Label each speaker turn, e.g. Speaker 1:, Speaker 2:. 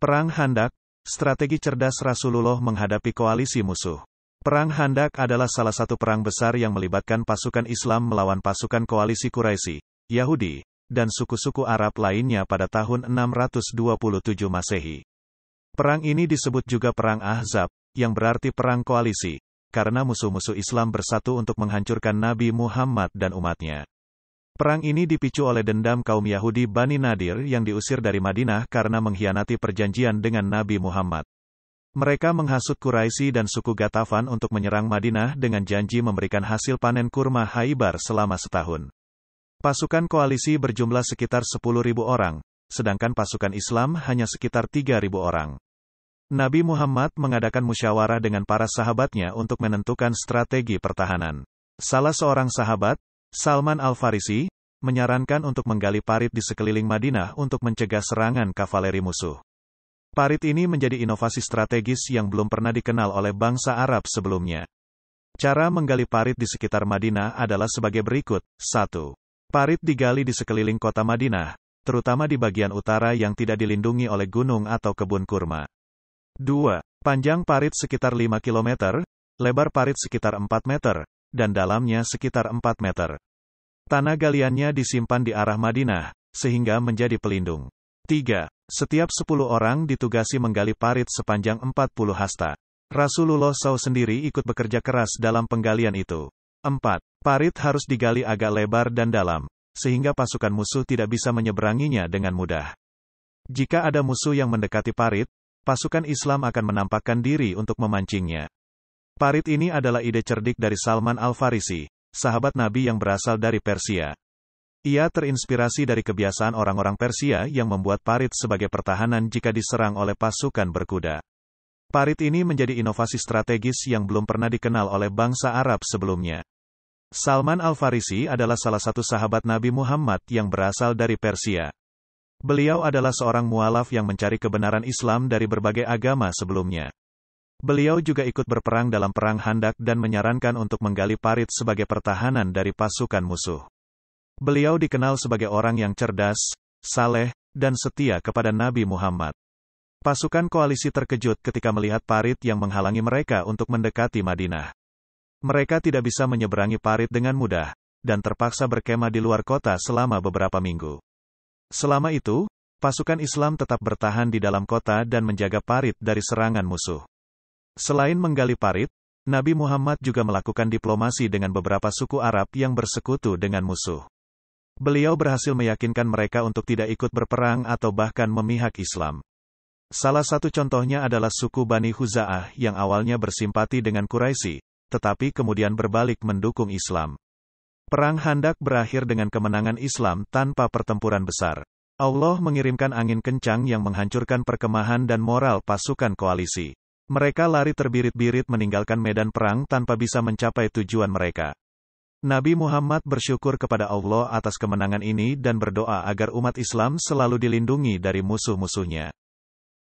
Speaker 1: Perang Handak, strategi cerdas Rasulullah menghadapi koalisi musuh. Perang Handak adalah salah satu perang besar yang melibatkan pasukan Islam melawan pasukan koalisi Quraisy, Yahudi, dan suku-suku Arab lainnya pada tahun 627 Masehi. Perang ini disebut juga Perang Ahzab, yang berarti perang koalisi, karena musuh-musuh Islam bersatu untuk menghancurkan Nabi Muhammad dan umatnya. Perang ini dipicu oleh dendam kaum Yahudi Bani Nadir yang diusir dari Madinah karena mengkhianati perjanjian dengan Nabi Muhammad. Mereka menghasut Quraisy dan suku Gatafan untuk menyerang Madinah dengan janji memberikan hasil panen kurma Haibar selama setahun. Pasukan koalisi berjumlah sekitar 10.000 orang, sedangkan pasukan Islam hanya sekitar 3.000 orang. Nabi Muhammad mengadakan musyawarah dengan para sahabatnya untuk menentukan strategi pertahanan. Salah seorang sahabat, Salman Al-Farisi, menyarankan untuk menggali parit di sekeliling Madinah untuk mencegah serangan kavaleri musuh. Parit ini menjadi inovasi strategis yang belum pernah dikenal oleh bangsa Arab sebelumnya. Cara menggali parit di sekitar Madinah adalah sebagai berikut. 1. Parit digali di sekeliling kota Madinah, terutama di bagian utara yang tidak dilindungi oleh gunung atau kebun kurma. 2. Panjang parit sekitar 5 km, lebar parit sekitar 4 meter, dan dalamnya sekitar 4 meter. Tanah galiannya disimpan di arah Madinah, sehingga menjadi pelindung. 3. Setiap 10 orang ditugasi menggali parit sepanjang 40 hasta. Rasulullah SAW sendiri ikut bekerja keras dalam penggalian itu. 4. Parit harus digali agak lebar dan dalam, sehingga pasukan musuh tidak bisa menyeberanginya dengan mudah. Jika ada musuh yang mendekati parit, pasukan Islam akan menampakkan diri untuk memancingnya. Parit ini adalah ide cerdik dari Salman Al-Farisi, sahabat Nabi yang berasal dari Persia. Ia terinspirasi dari kebiasaan orang-orang Persia yang membuat parit sebagai pertahanan jika diserang oleh pasukan berkuda. Parit ini menjadi inovasi strategis yang belum pernah dikenal oleh bangsa Arab sebelumnya. Salman Al-Farisi adalah salah satu sahabat Nabi Muhammad yang berasal dari Persia. Beliau adalah seorang mualaf yang mencari kebenaran Islam dari berbagai agama sebelumnya. Beliau juga ikut berperang dalam Perang Handak dan menyarankan untuk menggali parit sebagai pertahanan dari pasukan musuh. Beliau dikenal sebagai orang yang cerdas, saleh, dan setia kepada Nabi Muhammad. Pasukan koalisi terkejut ketika melihat parit yang menghalangi mereka untuk mendekati Madinah. Mereka tidak bisa menyeberangi parit dengan mudah, dan terpaksa berkemah di luar kota selama beberapa minggu. Selama itu, pasukan Islam tetap bertahan di dalam kota dan menjaga parit dari serangan musuh. Selain menggali parit, Nabi Muhammad juga melakukan diplomasi dengan beberapa suku Arab yang bersekutu dengan musuh. Beliau berhasil meyakinkan mereka untuk tidak ikut berperang atau bahkan memihak Islam. Salah satu contohnya adalah suku Bani Huza'ah yang awalnya bersimpati dengan Quraisy, tetapi kemudian berbalik mendukung Islam. Perang Handak berakhir dengan kemenangan Islam tanpa pertempuran besar. Allah mengirimkan angin kencang yang menghancurkan perkemahan dan moral pasukan koalisi. Mereka lari terbirit-birit meninggalkan medan perang tanpa bisa mencapai tujuan mereka. Nabi Muhammad bersyukur kepada Allah atas kemenangan ini dan berdoa agar umat Islam selalu dilindungi dari musuh-musuhnya.